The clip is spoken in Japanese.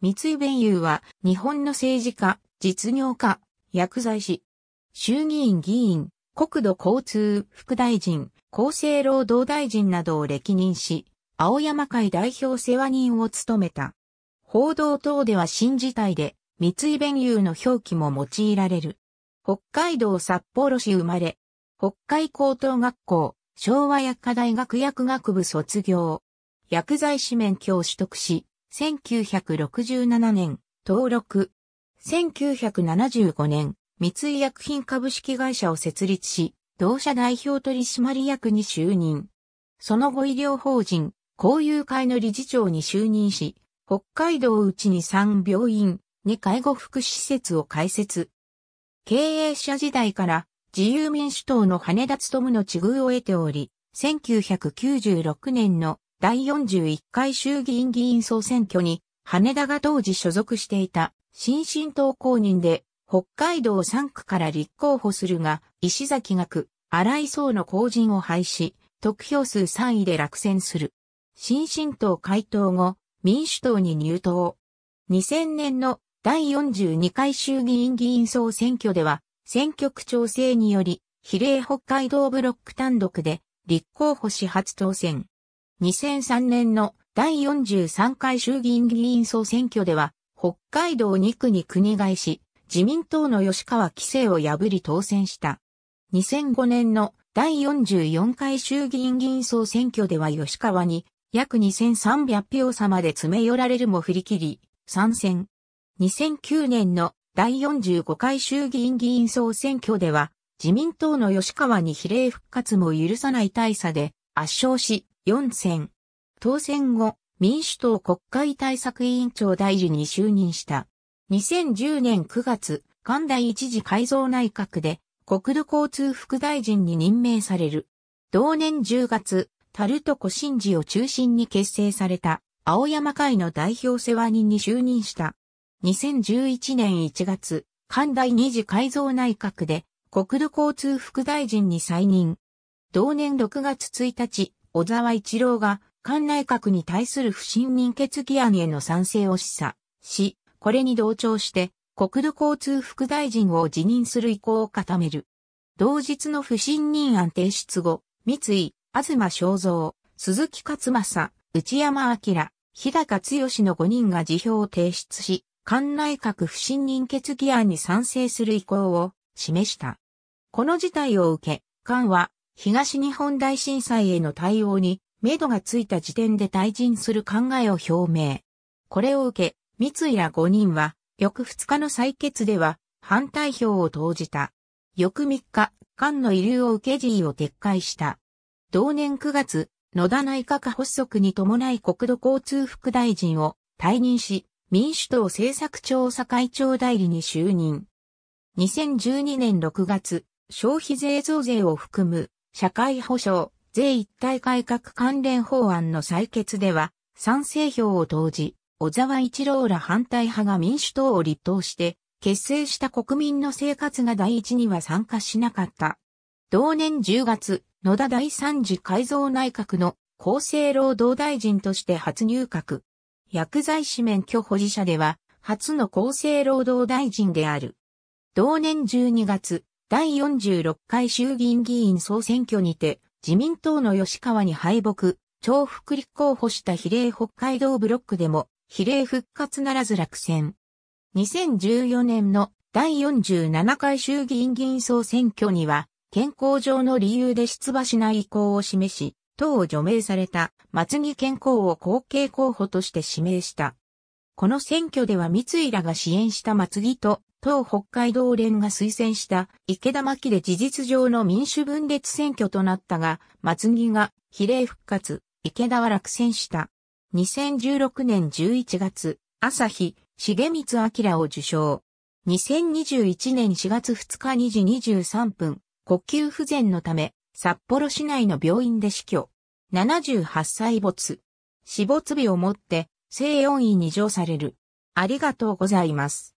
三井弁友は日本の政治家、実業家、薬剤師、衆議院議員、国土交通副大臣、厚生労働大臣などを歴任し、青山会代表世話人を務めた。報道等では新事態で、三井弁友の表記も用いられる。北海道札幌市生まれ、北海高等学校、昭和薬科大学薬学部卒業、薬剤師免許を取得し、1967年、登録。1975年、三井薬品株式会社を設立し、同社代表取締役に就任。その後医療法人、交友会の理事長に就任し、北海道うちに3病院、2介護福祉施設を開設。経営者時代から自由民主党の羽田務の地遇を得ており、1996年の第41回衆議院議員総選挙に、羽田が当時所属していた新進党公認で、北海道3区から立候補するが、石崎学、荒井総の公人を廃止、得票数3位で落選する。新進党回答後、民主党に入党。2000年の第42回衆議院議員総選挙では、選挙区調整により、比例北海道ブロック単独で立候補し初当選。2003年の第43回衆議院議員総選挙では、北海道2区に国外し、自民党の吉川規制を破り当選した。2005年の第44回衆議院議員総選挙では吉川に約2300票差まで詰め寄られるも振り切り、参戦。2009年の第45回衆議院議員総選挙では、自民党の吉川に比例復活も許さない大差で圧勝し、4選。当選後、民主党国会対策委員長大臣に就任した。2010年9月、関大一時改造内閣で国土交通副大臣に任命される。同年10月、タルトコ新治を中心に結成された青山会の代表世話人に就任した。2011年1月、関大二次改造内閣で国土交通副大臣に再任。同年6月1日、小沢一郎が、菅内閣に対する不信任決議案への賛成を示唆し、これに同調して、国土交通副大臣を辞任する意向を固める。同日の不信任案提出後、三井、東正蔵、鈴木勝正、内山明、日高剛の5人が辞表を提出し、菅内閣不信任決議案に賛成する意向を示した。この事態を受け、菅は東日本大震災への対応に、目処がついた時点で退陣する考えを表明。これを受け、三井ら5人は、翌2日の採決では、反対票を投じた。翌3日、菅の遺留を受け辞意を撤回した。同年9月、野田内閣発足に伴い国土交通副大臣を退任し、民主党政策調査会長代理に就任。2012年6月、消費税増税を含む社会保障、税一体改革関連法案の採決では、賛成票を投じ、小沢一郎ら反対派が民主党を立党して、結成した国民の生活が第一には参加しなかった。同年10月、野田第三次改造内閣の厚生労働大臣として初入閣。薬剤師免許保持者では、初の厚生労働大臣である。同年12月、第46回衆議院議員総選挙にて、自民党の吉川に敗北、重複立候補した比例北海道ブロックでも、比例復活ならず落選。2014年の第47回衆議院議員総選挙には、健康上の理由で出馬しない意向を示し、党を除名された松木健康を後継候補として指名した。この選挙では三井らが支援した松木と当北海道連が推薦した池田巻で事実上の民主分裂選挙となったが、松木が比例復活、池田は落選した。2016年11月、朝日、重光明を受賞。2021年4月2日2時23分、呼吸不全のため、札幌市内の病院で死去。78歳没。死没日をもって、西4位に上される。ありがとうございます。